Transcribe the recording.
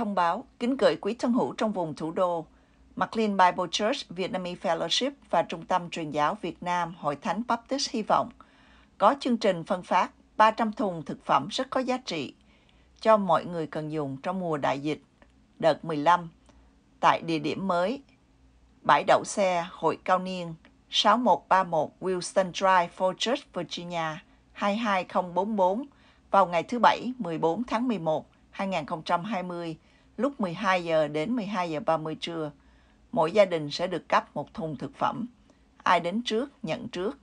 thông báo kính gửi quý thân hữu trong vùng thủ đô, McLean Bible Church Vietnamese Fellowship và Trung tâm Truyền giáo Việt Nam Hội Thánh Baptist Hy Vọng có chương trình phân phát 300 thùng thực phẩm rất có giá trị cho mọi người cần dùng trong mùa đại dịch đợt 15 tại địa điểm mới bãi đậu xe Hội Cao Niên 6131 Wilson Drive, Fort Church, Virginia 22044 vào ngày thứ Bảy 14 tháng 11 2020 lúc 12 giờ đến 12 giờ 30 trưa. Mỗi gia đình sẽ được cấp một thùng thực phẩm. Ai đến trước nhận trước.